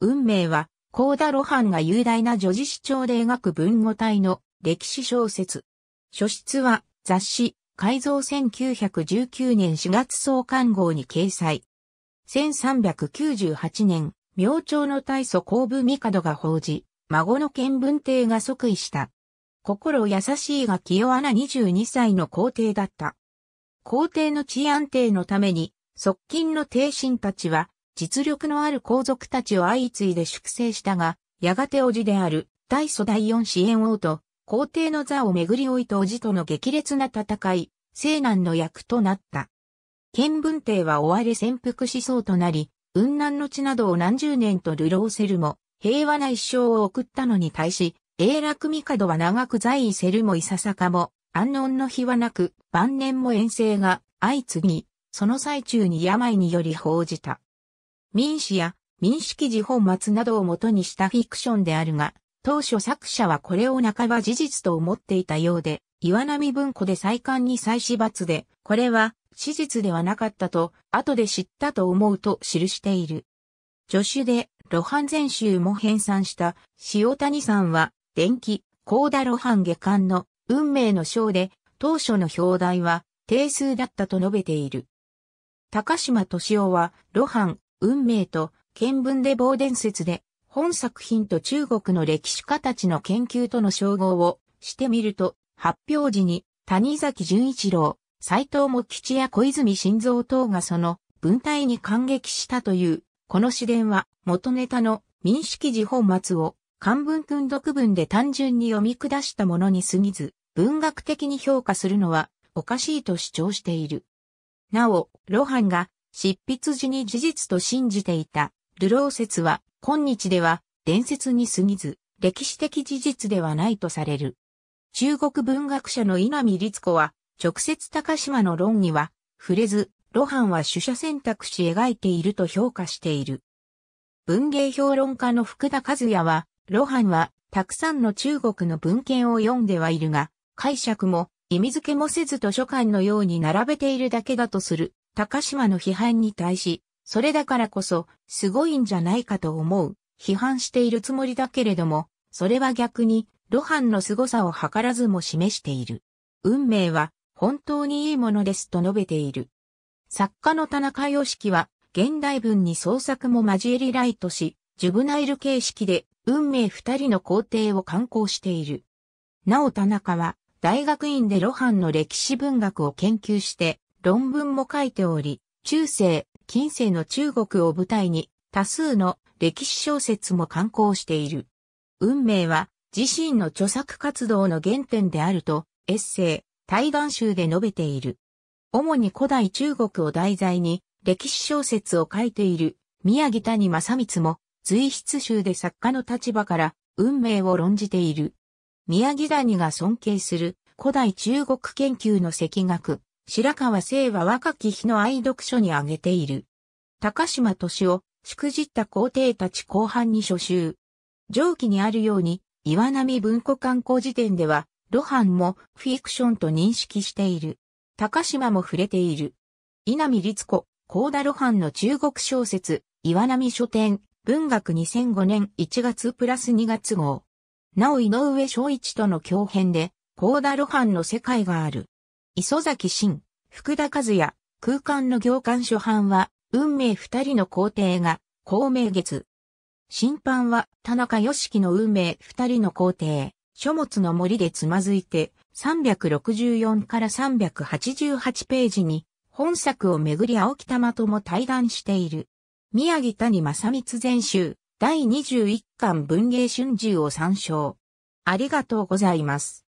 運命は、コーダ・露伴が雄大な女児市長で描く文語体の歴史小説。書室は、雑誌、改造1919年4月創刊号に掲載。1398年、明朝の大祖公部帝が報じ、孫の見文帝が即位した。心優しいが清穴22歳の皇帝だった。皇帝の治安定のために、側近の帝臣たちは、実力のある皇族たちを相次いで粛清したが、やがて叔父である大祖第四支援王と皇帝の座を巡り置いた叔父との激烈な戦い、西南の役となった。建文帝は追われ潜伏思想となり、雲南の地などを何十年と流浪せるも、平和な一生を送ったのに対し、永楽帝は長く在位せるもいささかも、安穏の日はなく、晩年も遠征が相次ぎ、その最中に病により報じた。民史や民主記事本末などをもとにしたフィクションであるが、当初作者はこれを半ば事実と思っていたようで、岩波文庫で再刊に再始罰で、これは史実ではなかったと、後で知ったと思うと記している。助手で、露伴全集も編纂した塩谷さんは、電気、高田露伴下巻の運命の章で、当初の表題は定数だったと述べている。高島敏夫は、露伴、運命と見聞で棒伝説で、本作品と中国の歴史家たちの研究との称号をしてみると、発表時に谷崎潤一郎、斎藤茂吉や小泉晋三等がその文体に感激したという、この詩伝は元ネタの民主記事本末を漢文訓読文で単純に読み下したものに過ぎず、文学的に評価するのはおかしいと主張している。なお、露伴が執筆時に事実と信じていた、ルロー説は、今日では、伝説に過ぎず、歴史的事実ではないとされる。中国文学者の稲見律子は、直接高島の論には、触れず、露伴は取捨選択し描いていると評価している。文芸評論家の福田和也は、露伴は、たくさんの中国の文献を読んではいるが、解釈も、意味付けもせず図書館のように並べているだけだとする高島の批判に対し、それだからこそ、すごいんじゃないかと思う、批判しているつもりだけれども、それは逆に、露伴の凄さを図らずも示している。運命は、本当にいいものですと述べている。作家の田中良樹は、現代文に創作も交えりライトし、ジュブナイル形式で、運命二人の皇帝を刊行している。なお田中は、大学院で露伴の歴史文学を研究して、論文も書いており、中世、近世の中国を舞台に多数の歴史小説も刊行している。運命は自身の著作活動の原点であるとエッセイ、対岸集で述べている。主に古代中国を題材に歴史小説を書いている宮城谷正光も随筆集で作家の立場から運命を論じている。宮城谷が尊敬する古代中国研究の赤学、白川聖は若き日の愛読書に挙げている。高島敏夫、しくじった皇帝たち後半に初集。上記にあるように、岩波文庫観光辞典では、露伴もフィクションと認識している。高島も触れている。稲見律子、高田露伴の中国小説、岩波書店、文学2005年1月プラス2月号。なお井上昭一との共編で、高田露伴の世界がある。磯崎慎、福田和也、空間の行間初版は、運命二人の皇帝が、孔明月。審判は、田中良樹の運命二人の皇帝、書物の森でつまずいて、364から388ページに、本作をめぐり青木玉とも対談している。宮城谷正光全集、第21巻文芸春秋を参照。ありがとうございます。